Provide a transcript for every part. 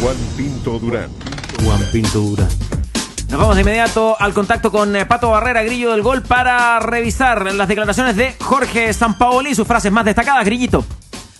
Juan Pinto Durán. Juan Pinto Durán. Nos vamos de inmediato al contacto con eh, Pato Barrera, Grillo del Gol, para revisar las declaraciones de Jorge Sampaoli y sus frases más destacadas. Grillito.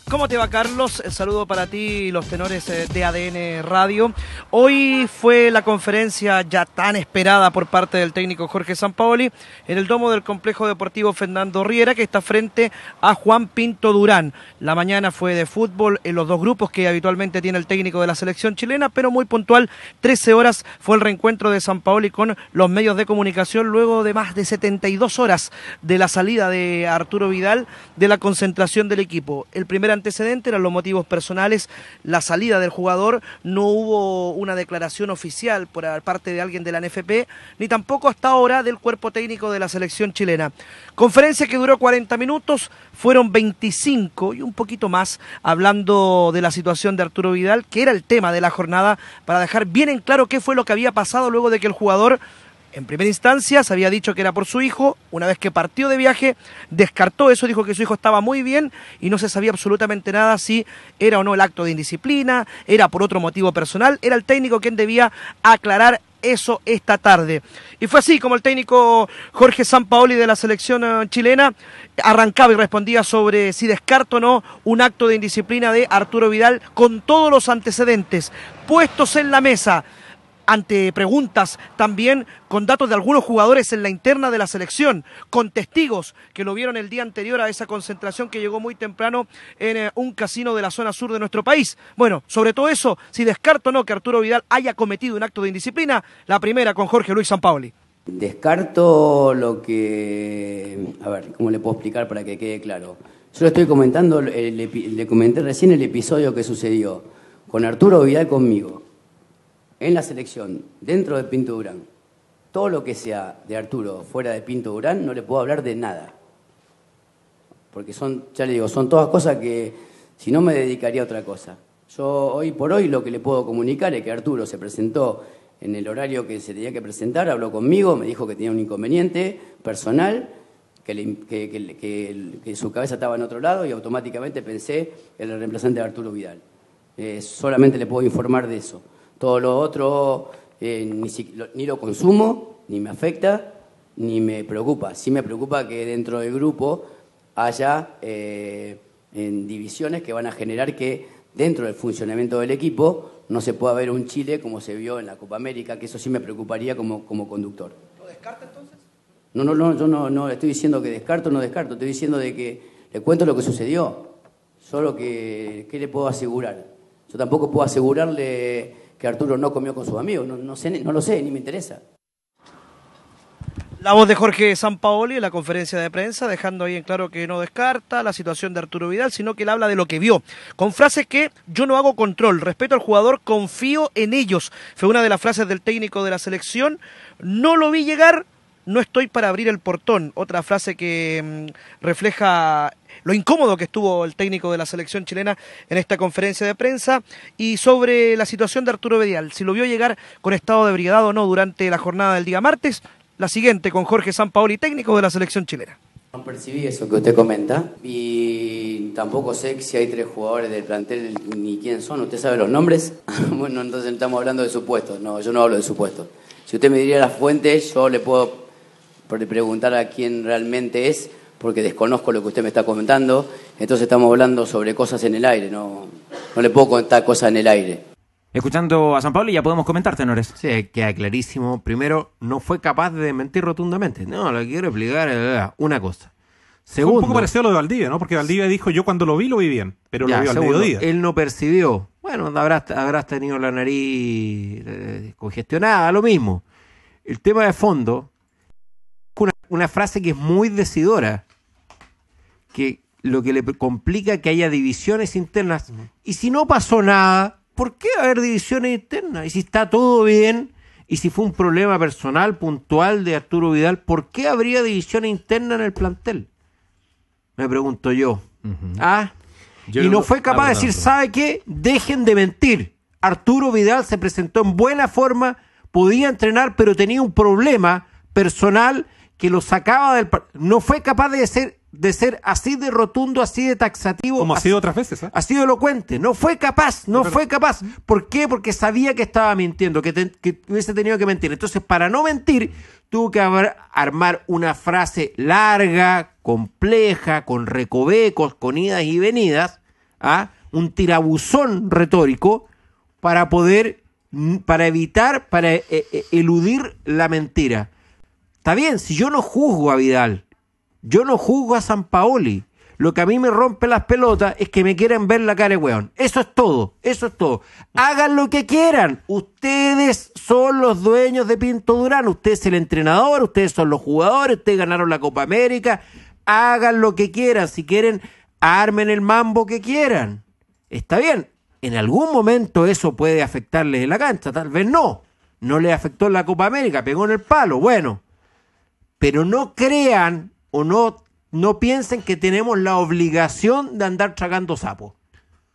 ¿Cómo te va, Carlos? saludo para ti, y los tenores eh, de ADN Radio. Hoy fue la conferencia ya tan esperada por parte del técnico Jorge Sampaoli en el domo del Complejo Deportivo Fernando Riera, que está frente a Juan Pinto Durán. La mañana fue de fútbol en los dos grupos que habitualmente tiene el técnico de la selección chilena, pero muy puntual, 13 horas fue el reencuentro de Sampaoli con los medios de comunicación luego de más de 72 horas de la salida de Arturo Vidal de la concentración del equipo. El primer antecedente eran los motivos personales, la salida del jugador, no hubo una declaración oficial por parte de alguien de la NFP, ni tampoco hasta ahora del cuerpo técnico de la selección chilena. Conferencia que duró 40 minutos, fueron 25 y un poquito más hablando de la situación de Arturo Vidal, que era el tema de la jornada, para dejar bien en claro qué fue lo que había pasado luego de que el jugador en primera instancia se había dicho que era por su hijo, una vez que partió de viaje descartó eso, dijo que su hijo estaba muy bien y no se sabía absolutamente nada si era o no el acto de indisciplina, era por otro motivo personal, era el técnico quien debía aclarar eso esta tarde. Y fue así como el técnico Jorge Sampaoli de la selección eh, chilena arrancaba y respondía sobre si descarto o no un acto de indisciplina de Arturo Vidal con todos los antecedentes puestos en la mesa ante preguntas, también con datos de algunos jugadores en la interna de la selección, con testigos que lo vieron el día anterior a esa concentración que llegó muy temprano en eh, un casino de la zona sur de nuestro país. Bueno, sobre todo eso, si descarto o no que Arturo Vidal haya cometido un acto de indisciplina, la primera con Jorge Luis Sanpaoli Descarto lo que... A ver, ¿cómo le puedo explicar para que quede claro? Yo estoy comentando, le comenté recién el episodio que sucedió con Arturo Vidal conmigo en la selección, dentro de Pinto Durán, todo lo que sea de Arturo fuera de Pinto Durán, no le puedo hablar de nada. Porque son, ya le digo, son todas cosas que si no me dedicaría a otra cosa. Yo hoy por hoy lo que le puedo comunicar es que Arturo se presentó en el horario que se tenía que presentar, habló conmigo, me dijo que tenía un inconveniente personal, que, su cabeza estaba en otro lado y automáticamente pensé en el reemplazante de Arturo Vidal. Eh, solamente le puedo informar de eso. Todo lo otro eh, ni, lo consumo, ni me afecta, ni me preocupa. Sí me preocupa que dentro del grupo haya eh, divisiones que van a generar que dentro del funcionamiento del equipo no se pueda ver un Chile como se vio en la Copa América, que eso sí me preocuparía como, conductor. ¿Lo descarta entonces? No, no, no, yo no, no estoy diciendo que descarto no descarto, estoy diciendo de que le cuento lo que sucedió. Solo que, ¿qué le puedo asegurar? Yo tampoco puedo asegurarle que Arturo no comió con sus amigos. No, sé, no lo sé, ni me interesa. La voz de Jorge Sampaoli en la conferencia de prensa, dejando ahí en claro que no descarta la situación de Arturo Vidal, sino que él habla de lo que vio, con frases que yo no hago control, respeto al jugador, confío en ellos. Fue una de las frases del técnico de la selección. No lo vi llegar, no estoy para abrir el portón. Otra frase que mm, refleja lo incómodo que estuvo el técnico de la selección chilena en esta conferencia de prensa y sobre la situación de Arturo Bedial, si lo vio llegar con estado de brigado o no durante la jornada del día martes, la siguiente con Jorge Sampaoli, técnico de la selección chilena. No percibí eso que usted comenta y tampoco sé si hay tres jugadores del plantel ni quién son. ¿Usted sabe los nombres? bueno, entonces estamos hablando de supuestos. No, yo no hablo de supuestos. Si usted me diría las fuentes, yo le puedo preguntar a quién realmente es porque desconozco lo que usted me está comentando. Entonces estamos hablando sobre cosas en el aire, no, no le puedo contar cosas en el aire. Escuchando a San Pablo ya podemos comentar, tenores. Sí, queda clarísimo. Primero, no fue capaz de mentir rotundamente. No, lo quiero explicar una cosa. Segundo, un poco parecido a lo de Valdivia, ¿no? Porque Valdivia dijo, yo cuando lo vi lo vi bien, pero lo al mediodía. Él no percibió. Bueno, habrás, habrás tenido la nariz eh, congestionada, lo mismo. El tema de fondo, una, una frase que es muy decidora que lo que le complica que haya divisiones internas. Y si no pasó nada, ¿por qué haber divisiones internas? Y si está todo bien, y si fue un problema personal, puntual de Arturo Vidal, ¿por qué habría divisiones internas en el plantel? Me pregunto yo. Ah, y no, fue capaz de decir, ¿sabe qué? Dejen de mentir. Arturo Vidal se presentó en buena forma, podía entrenar, pero tenía un problema personal que lo sacaba del... No fue capaz de decir, de ser así de rotundo, así de taxativo. Como ha sido otras veces. Ha ¿eh? sido elocuente. No fue capaz, no fue capaz. ¿Por qué? Porque sabía que estaba mintiendo, que, hubiese tenido que mentir. Entonces, para no mentir, tuvo que haber, armar una frase larga, compleja, con recovecos, con idas y venidas, ¿ah? un tirabuzón retórico, para poder, mm, para evitar, para eh, eh, eludir la mentira. Está bien, si yo no juzgo a Vidal, yo no juzgo a San Paoli. Lo que a mí me rompe las pelotas es que me quieran ver la cara de weón. Eso es todo, eso es todo. Hagan lo que quieran. Ustedes son los dueños de Pinto Durán. Usted es el entrenador, ustedes son los jugadores, ustedes ganaron la Copa América. Hagan lo que quieran. Si quieren, armen el mambo que quieran. Está bien. En algún momento eso puede afectarles en la cancha, tal vez no. No le afectó la Copa América, pegó en el palo, bueno. Pero no crean o no, no piensen que tenemos la obligación de andar tragando sapo.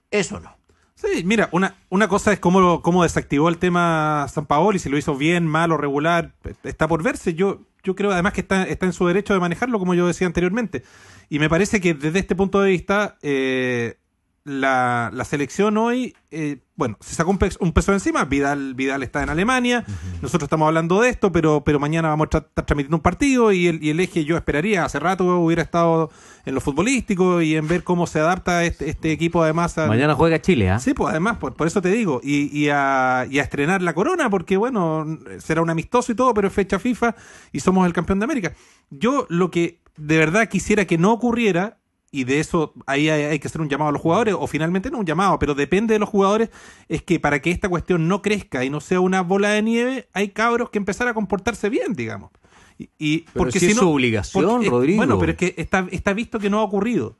Eso no. Sí, mira, una, una cosa es cómo, cómo desactivó el tema San y si lo hizo bien, mal o regular, está por verse. Yo, yo creo además que está, en su derecho de manejarlo, como yo decía anteriormente. Y me parece que desde este punto de vista, eh, la, selección hoy, eh, bueno, se sacó un, peso, encima, Vidal, Vidal está en Alemania, nosotros estamos hablando de esto, pero, pero mañana vamos a estar transmitiendo un partido y el, el, eje yo esperaría, hace rato hubiera estado en lo futbolístico y en ver cómo se adapta este, este equipo además. Mañana juega Chile, ¿ah? Sí, pues además, por, eso te digo, y, a, y a estrenar la corona, porque bueno, será un amistoso y todo, pero es fecha FIFA y somos el campeón de América. Yo lo que de verdad quisiera que no ocurriera y de eso ahí hay, que hacer un llamado a los jugadores, o finalmente no un llamado, pero depende de los jugadores, es que para que esta cuestión no crezca y no sea una bola de nieve, hay cabros que empezar a comportarse bien, digamos. Y, porque si es su obligación, Rodrigo. Bueno, pero es que está, está visto que no ha ocurrido.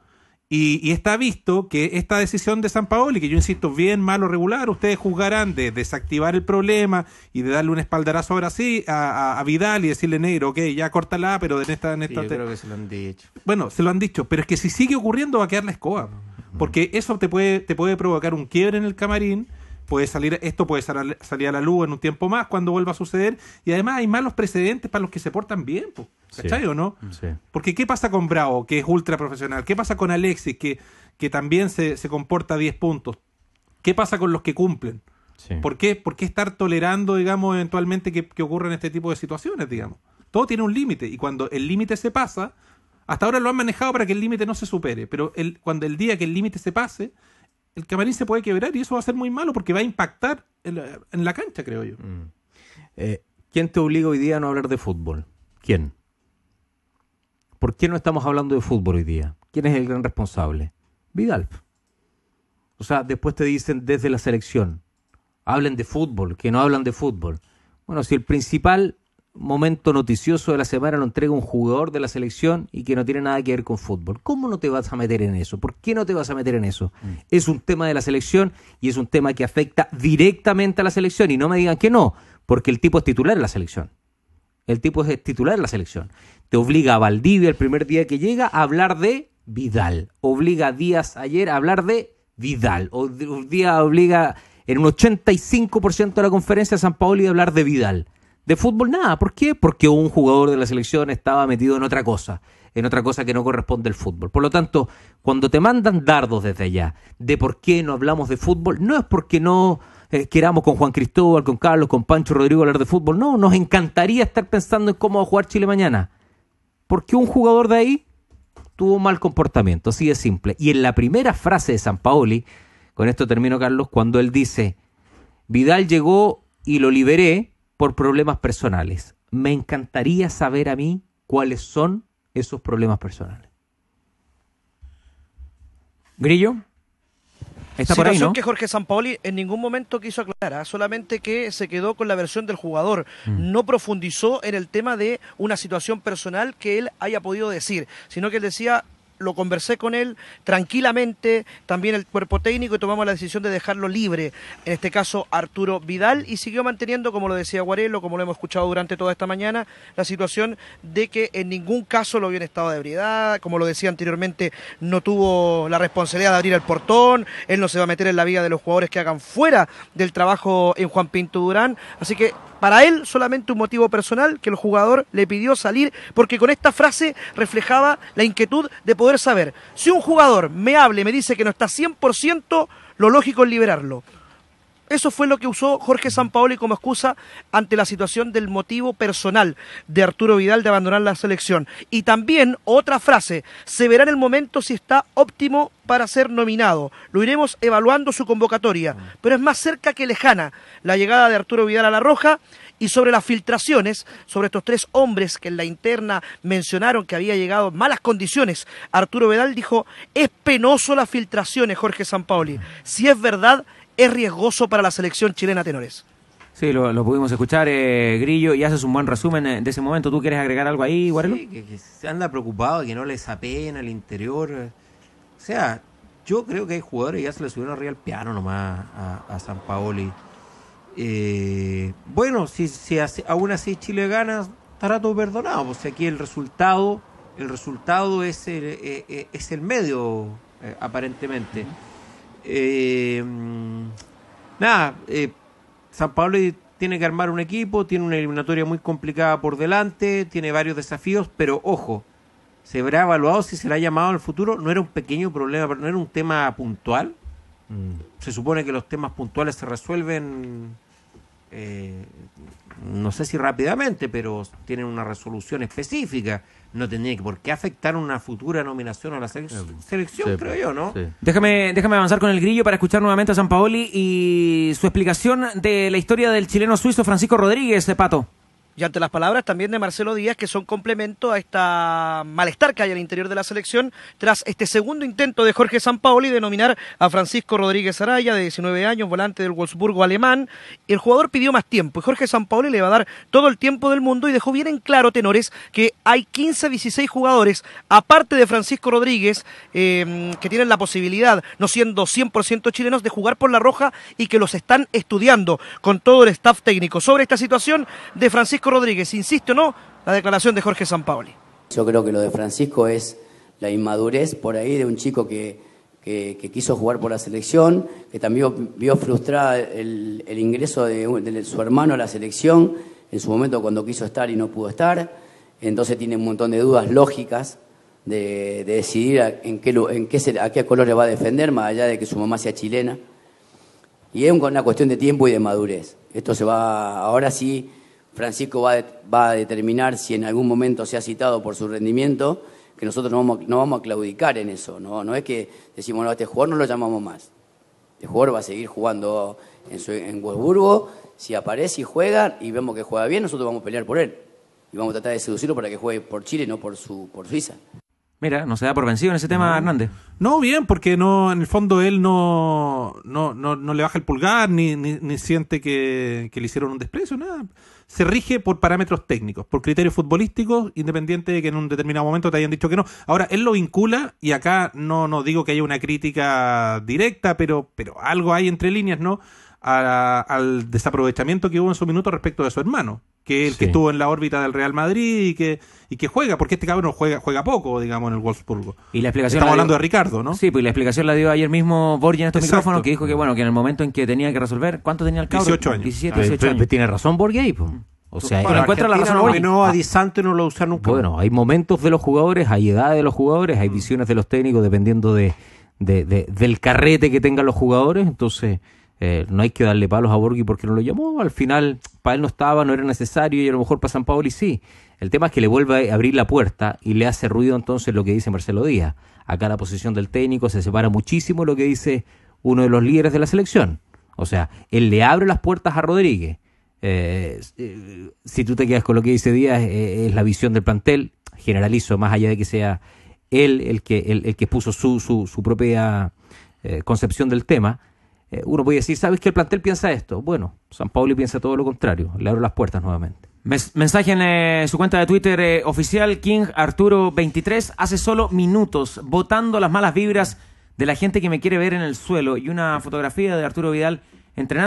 Y, está visto que esta decisión de San Paoli, que yo insisto, bien, malo, regular, ustedes juzgarán de desactivar el problema y de darle un espaldarazo ahora sí a, Vidal y decirle negro, ok, ya córtala, pero en esta... En esta que se lo han dicho. Bueno, se lo han dicho, pero es que si sigue ocurriendo va a quedar la escoba, porque eso te puede, te puede provocar un quiebre en el camarín puede salir, esto puede salir a la luz en un tiempo más cuando vuelva a suceder. Y además hay malos precedentes para los que se portan bien, ¿cachai o no? Mm. Porque ¿qué pasa con Bravo, que es ultra profesional? ¿Qué pasa con Alexis, que, que también se, comporta a 10 puntos? ¿Qué pasa con los que cumplen? ¿Por, qué? ¿Por qué estar tolerando, digamos, eventualmente que, que ocurran este tipo de situaciones, digamos? Todo tiene un límite y cuando el límite se pasa, hasta ahora lo han manejado para que el límite no se supere, pero el, cuando el día que el límite se pase, el camarín se puede quebrar y eso va a ser muy malo porque va a impactar en la, cancha, creo yo. Mm. Eh, ¿Quién te obliga hoy día a no hablar de fútbol? ¿Quién? ¿Por qué no estamos hablando de fútbol hoy día? ¿Quién es el gran responsable? Vidal. O sea, después te dicen desde la selección, hablen de fútbol, que no hablan de fútbol. Bueno, si el principal momento noticioso de la semana lo entrega un jugador de la selección y que no tiene nada que ver con fútbol. ¿Cómo no te vas a meter en eso? ¿Por qué no te vas a meter en eso? Mm. Es un tema de la selección y es un tema que afecta directamente a la selección y no me digan que no, porque el tipo es titular de la selección. El tipo es titular de la selección. Te obliga a Valdivia el primer día que llega a hablar de Vidal. Obliga a Díaz ayer a hablar de Vidal. O Díaz obliga en un 85% de la conferencia a San Paolo a hablar de Vidal. De fútbol nada. ¿Por qué? Porque un jugador de la selección estaba metido en otra cosa, en otra cosa que no corresponde al fútbol. Por lo tanto, cuando te mandan dardos desde allá de por qué no hablamos de fútbol, no es porque no eh, queramos con Juan Cristóbal, con Carlos, con Pancho Rodrigo hablar de fútbol. No, nos encantaría estar pensando en cómo va a jugar Chile mañana. Porque un jugador de ahí tuvo un mal comportamiento, así de simple. Y en la primera frase de San Paoli, con esto termino Carlos, cuando él dice, Vidal llegó y lo liberé, por problemas personales. Me encantaría saber a mí cuáles son esos problemas personales. Grillo. Está por ahí, ¿no? que Jorge Sampaoli en ningún momento quiso aclarar, ¿ah? solamente que se quedó con la versión del jugador. Mm. No profundizó en el tema de una situación personal que él haya podido decir, sino que él decía, lo conversé con él tranquilamente, también el cuerpo técnico, y tomamos la decisión de dejarlo libre, en este caso Arturo Vidal, y siguió manteniendo, como lo decía Guarelo, como lo hemos escuchado durante toda esta mañana, la situación de que en ningún caso lo vio estado de ebriedad, como lo decía anteriormente, no tuvo la responsabilidad de abrir el portón, él no se va a meter en la vida de los jugadores que hagan fuera del trabajo en Juan Pinto Durán, así que para él, solamente un motivo personal que el jugador le pidió salir, porque con esta frase reflejaba la inquietud de poder saber. Si un jugador me hable, me dice que no está 100%, lo lógico es liberarlo. Eso fue lo que usó Jorge Sampaoli como excusa ante la situación del motivo personal de Arturo Vidal de abandonar la selección. Y también otra frase, se verá en el momento si está óptimo para ser nominado. Lo iremos evaluando su convocatoria, pero es más cerca que lejana la llegada de Arturo Vidal a La Roja y sobre las filtraciones, sobre estos tres hombres que en la interna mencionaron que había llegado en malas condiciones, Arturo Vidal dijo, es penoso las filtraciones, Jorge Sampaoli. Si es verdad, es riesgoso para la selección chilena, Tenores. Sí, lo, pudimos escuchar, eh, Grillo, y haces un buen resumen eh, de ese momento. ¿Tú quieres agregar algo ahí, Guarelo? Sí, que, se anda preocupado, que no les apena el interior. O sea, yo creo que hay jugadores que ya se le subieron arriba al piano nomás a, San Paoli. Eh, bueno, si, si aún así Chile gana, estará todo perdonado. O sea, aquí el resultado, el resultado es el, es el medio, aparentemente. Eh, nada, eh, San Pablo tiene que armar un equipo, tiene una eliminatoria muy complicada por delante, tiene varios desafíos, pero ojo, se verá evaluado si será llamado en el futuro, no era un pequeño problema, pero no era un tema puntual. Mm. Se supone que los temas puntuales se resuelven eh, no sé si rápidamente, pero tienen una resolución específica. No tendría que por qué afectar una futura nominación a la eh, selección, creo yo, ¿no? Déjame, déjame avanzar con el grillo para escuchar nuevamente a San Paoli y su explicación de la historia del chileno suizo Francisco Rodríguez, de eh, Pato. Y ante las palabras también de Marcelo Díaz, que son complemento a esta malestar que hay al interior de la selección tras este segundo intento de Jorge Sampaoli de nominar a Francisco Rodríguez Araya, de 19 años, volante del Wolfsburgo alemán. El jugador pidió más tiempo y Jorge Sampaoli le va a dar todo el tiempo del mundo y dejó bien en claro, tenores, que hay 15, 16 jugadores, aparte de Francisco Rodríguez, eh, que tienen la posibilidad, no siendo 100% chilenos, de jugar por la roja y que los están estudiando con todo el staff técnico. Sobre esta situación de Francisco Rodríguez, insisto, no, la declaración de Jorge Sampaoli. Yo creo que lo de Francisco es la inmadurez por ahí de un chico que, que, quiso jugar por la selección, que también vio frustrada el, ingreso de, su hermano a la selección en su momento cuando quiso estar y no pudo estar. Entonces tiene un montón de dudas lógicas de, decidir en qué, en qué, a qué color le va a defender, más allá de que su mamá sea chilena. Y es una cuestión de tiempo y de madurez. Esto se va, ahora sí, Francisco va, a determinar si en algún momento se ha citado por su rendimiento, que nosotros no vamos, a claudicar en eso. No, no es que decimos, no, a este jugador no lo llamamos más. Este jugador va a seguir jugando en, su, en Si aparece y juega y vemos que juega bien, nosotros vamos a pelear por él. Y vamos a tratar de seducirlo para que juegue por Chile, no por, su, por Suiza. Mira, no se da por vencido en ese tema, Hernández. No, bien, porque no, en el fondo él no, no, le baja el pulgar, ni, ni, siente que, le hicieron un desprecio, nada. Se rige por parámetros técnicos, por criterios futbolísticos, independiente de que en un determinado momento te hayan dicho que no. Ahora, él lo vincula, y acá no, no digo que haya una crítica directa, pero, pero algo hay entre líneas, ¿no? al desaprovechamiento que hubo en su minuto respecto de su hermano que el que estuvo en la órbita del Real Madrid y que, y que juega, porque este cabrón juega, juega poco, digamos, en el Wolfsburgo. Y la explicación Estamos hablando de Ricardo, ¿no? Sí, pues la explicación la dio ayer mismo Borja en estos micrófonos, que dijo que bueno, que en el momento en que tenía que resolver, ¿cuánto tenía el cabrón? años. 17, ah, años. Tiene razón Borja ahí, O sea, bueno, encuentra la razón. No, a Di no lo usa nunca. Bueno, hay momentos de los jugadores, hay edades de los jugadores, hay mm. visiones de los técnicos, dependiendo de del carrete que tengan los jugadores. Entonces, eh, no hay que darle palos a Borghi porque no lo llamó. Al final, para él no estaba, no era necesario y a lo mejor para San Paoli sí. El tema es que le vuelve a abrir la puerta y le hace ruido entonces lo que dice Marcelo Díaz. Acá la posición del técnico se separa muchísimo lo que dice uno de los líderes de la selección. O sea, él le abre las puertas a Rodríguez. Eh, eh, si tú te quedas con lo que dice Díaz, es la visión del plantel. Generalizo, más allá de que sea él el que, que puso su, su propia concepción del tema eh, uno puede decir, ¿sabes que el plantel piensa esto? Bueno, San Paulo piensa todo lo contrario, le abro las puertas nuevamente. Mensaje en eh, su cuenta de Twitter eh, oficial, King Arturo23, hace solo minutos, votando las malas vibras de la gente que me quiere ver en el suelo y una fotografía de Arturo Vidal entrenando.